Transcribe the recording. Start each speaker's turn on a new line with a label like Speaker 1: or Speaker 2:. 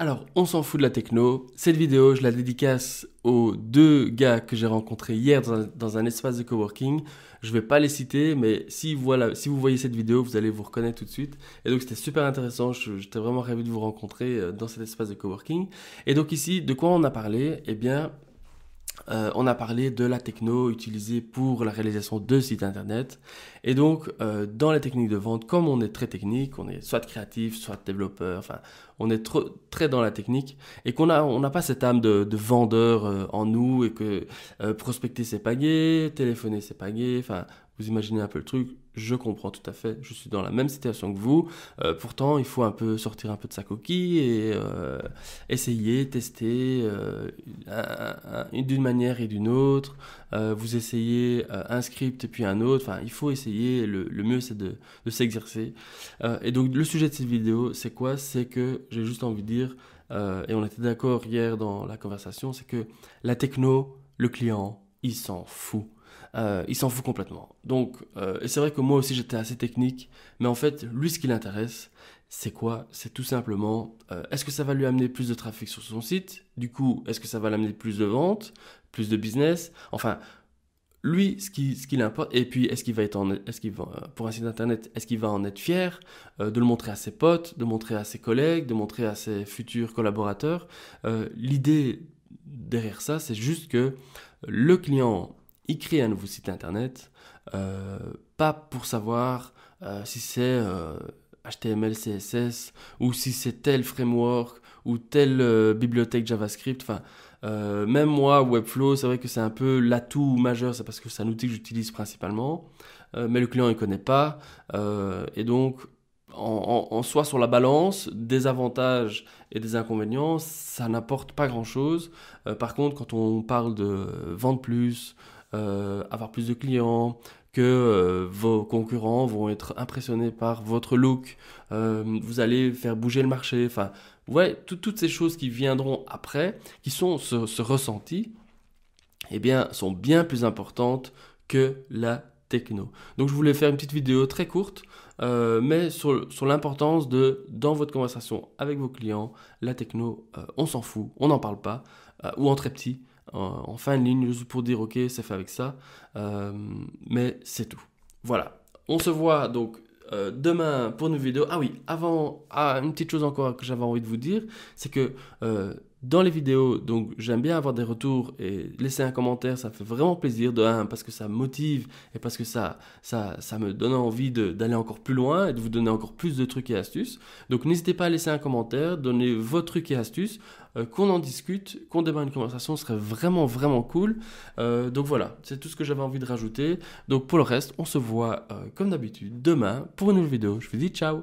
Speaker 1: Alors, on s'en fout de la techno. Cette vidéo, je la dédicace aux deux gars que j'ai rencontrés hier dans un, espace de coworking. Je ne vais pas les citer, mais si, si vous voyez cette vidéo, vous allez vous reconnaître tout de suite. Et donc, c'était super intéressant. J'étais vraiment ravi de vous rencontrer euh, dans cet espace de coworking. Et donc, ici, de quoi on a parlé Eh bien, euh, on a parlé de la techno utilisée pour la réalisation de sites internet. Et donc, euh, dans les techniques de vente, comme on est très technique, on est soit créatif, soit développeur, enfin, on est très dans la technique et qu'on n'a on n'a pas cette âme de, vendeur euh, en nous et que prospecter c'est pas téléphoner c'est pas enfin, vous imaginez un peu le truc, je comprends tout à fait, je suis dans la même situation que vous. Euh, pourtant, il faut un peu sortir un peu de sa coquille et euh, essayer, tester euh, d'une manière et d'une autre. vous essayez un script et puis un autre. Enfin, il faut essayer. Le, mieux, c'est de, de s'exercer. et donc, le sujet de cette vidéo, c'est quoi C'est que j'ai juste envie de dire, et on était d'accord hier dans la conversation, c'est que la techno, le client, il s'en fout. Euh, il s'en fout complètement. Donc, euh, et c'est vrai que moi aussi j'étais assez technique, mais en fait, lui, ce qui l'intéresse, c'est quoi C'est tout simplement, euh, est-ce que ça va lui amener plus de trafic sur son site Du coup, est-ce que ça va l'amener plus de ventes, plus de business Enfin, lui, ce qui, ce qui l'importe, et puis est-ce qu'il va être en, est-ce qu'il va, pour un site internet, est-ce qu'il va en être fier, de le montrer à ses potes, de montrer à ses collègues, de montrer à ses futurs collaborateurs. l'idée derrière ça, c'est juste que le client, il crée un nouveau site internet, euh, pas pour savoir euh, si c'est HTML, euh, CSS, ou si c'est tel framework, ou telle bibliothèque JavaScript, enfin... même moi, Webflow, c'est vrai que c'est un peu l'atout majeur, c'est parce que c'est un outil que j'utilise principalement, mais le client ne connaît pas, et donc en, en, soi sur la balance, des avantages et des inconvénients, ça n'apporte pas grand-chose. Euh, par contre, quand on parle de vendre plus, euh, avoir plus de clients, que euh, vos concurrents vont être impressionnés par votre look, vous allez faire bouger le marché, enfin, ouais, toutes ces choses qui viendront après, qui sont ce, ce ressenti, eh bien, sont bien plus importantes que la techno. Donc je voulais faire une petite vidéo très courte, euh, mais sur, l'importance de, dans votre conversation avec vos clients, la techno, euh, on s'en fout, on n'en parle pas, euh, ou en très petit, en fin de ligne, juste pour dire ok, c'est fait avec ça, mais c'est tout. Voilà, on se voit donc demain pour une vidéo. Ah oui, avant, ah, une petite chose encore que j'avais envie de vous dire, c'est que dans les vidéos. Donc j'aime bien avoir des retours et laisser un commentaire, ça fait vraiment plaisir de parce que ça motive et parce que ça ça, ça me donne envie d'aller encore plus loin et de vous donner encore plus de trucs et astuces. Donc n'hésitez pas à laisser un commentaire, donner vos trucs et astuces, euh, qu'on en discute, qu'on démarre une conversation, ce serait vraiment vraiment cool. Euh, donc voilà, c'est tout ce que j'avais envie de rajouter. Donc pour le reste, on se voit euh, comme d'habitude demain pour une nouvelle vidéo. Je vous dis ciao.